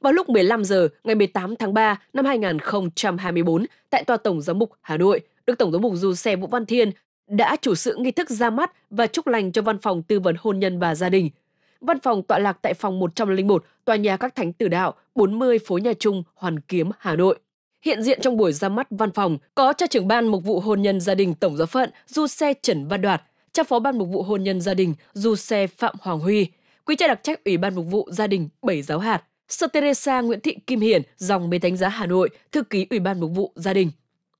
vào lúc 15 giờ ngày 18 tháng 3 năm 2024 tại Tòa Tổng Giám mục Hà Nội. Đức Tổng giám mục Du Xe Vũ Văn Thiên đã chủ sự nghi thức ra mắt và chúc lành cho Văn phòng Tư vấn Hôn nhân và Gia đình. Văn phòng tọa lạc tại phòng 101, tòa nhà các thánh tử đạo, 40 phố Nhà Trung, Hoàn Kiếm, Hà Nội. Hiện diện trong buổi ra mắt văn phòng có cha trưởng ban mục vụ hôn nhân gia đình tổng giáo phận Du Xe Trần Văn Đoạt, cha phó ban mục vụ hôn nhân gia đình Du Xe Phạm Hoàng Huy, quý cha đặc trách Ủy ban mục vụ gia đình Bảy Giáo Hạt, Sơ Teresa Nguyễn Thị Kim Hiển, dòng Mến Thánh Giá Hà Nội, thư ký Ủy ban Mục vụ Gia đình.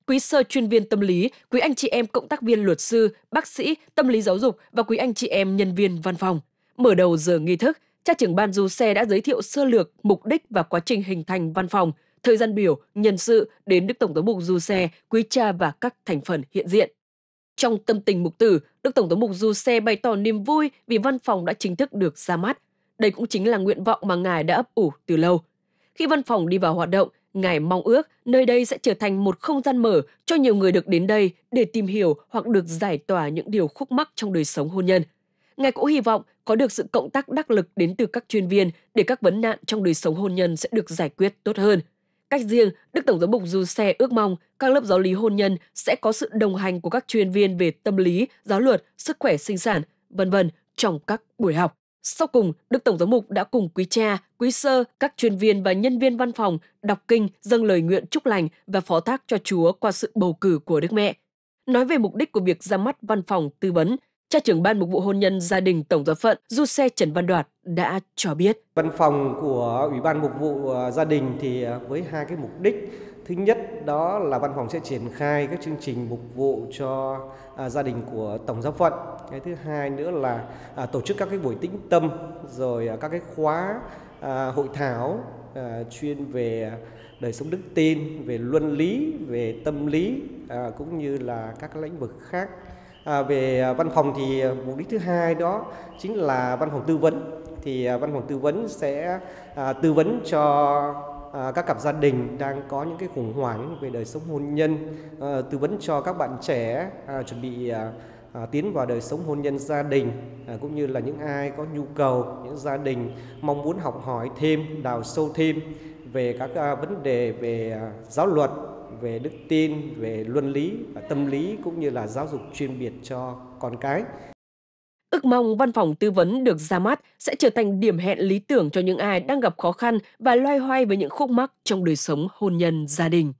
Quý sơ chuyên viên tâm lý, quý anh chị em cộng tác viên luật sư, bác sĩ, tâm lý giáo dục và quý anh chị em nhân viên văn phòng. Mở đầu giờ nghi thức, cha trưởng ban du xe đã giới thiệu sơ lược, mục đích và quá trình hình thành văn phòng, thời gian biểu, nhân sự đến Đức Tổng thống mục du xe, quý cha và các thành phần hiện diện. Trong tâm tình mục tử, Đức Tổng thống mục du xe bày tỏ niềm vui vì văn phòng đã chính thức được ra mắt – đây cũng chính là nguyện vọng mà ngài đã ấp ủ từ lâu. Khi văn phòng đi vào hoạt động, ngài mong ước nơi đây sẽ trở thành một không gian mở cho nhiều người được đến đây để tìm hiểu hoặc được giải tỏa những điều khúc mắc trong đời sống hôn nhân. Ngài cũng hy vọng có được sự cộng tác đắc lực đến từ các chuyên viên để các vấn nạn trong đời sống hôn nhân sẽ được giải quyết tốt hơn. Cách riêng, Đức Tổng giám mục Du Xe ước mong các lớp giáo lý hôn nhân sẽ có sự đồng hành của các chuyên viên về tâm lý, giáo luật, sức khỏe sinh sản, vân vân trong các buổi học. Sau cùng, Đức Tổng giám mục đã cùng quý cha, quý sơ, các chuyên viên và nhân viên văn phòng đọc kinh dâng lời nguyện chúc lành và phó thác cho Chúa qua sự bầu cử của Đức Mẹ. Nói về mục đích của việc ra mắt văn phòng tư vấn Cha trưởng ban mục vụ hôn nhân gia đình Tổng giáo phận Du Xe Trần Văn Đoạt đã cho biết. Văn phòng của Ủy ban mục vụ ờ, gia đình thì ờ, với hai cái mục đích. Thứ nhất đó là văn phòng sẽ triển khai các chương trình mục vụ cho ờ, gia đình của Tổng giáo phận. Cái thứ hai nữa là tổ chức các cái buổi tĩnh tâm rồi các cái khóa hội thảo chuyên về đời sống đức tin, về luân lý, về tâm lý cũng như là các lĩnh vực khác À, về à, văn phòng thì à, mục đích thứ hai đó chính là văn phòng tư vấn thì à, văn phòng tư vấn sẽ à, tư vấn cho à, các cặp gia đình đang có những cái khủng hoảng về đời sống hôn nhân à, tư vấn cho các bạn trẻ à, chuẩn bị à, à, tiến vào đời sống hôn nhân gia đình à, cũng như là những ai có nhu cầu những gia đình mong muốn học hỏi thêm đào sâu thêm về các à, vấn đề về à, giáo luật về đức tin, về luân lý và tâm lý cũng như là giáo dục chuyên biệt cho con cái. Ước mong văn phòng tư vấn được ra mắt sẽ trở thành điểm hẹn lý tưởng cho những ai đang gặp khó khăn và loay hoay với những khúc mắc trong đời sống hôn nhân gia đình.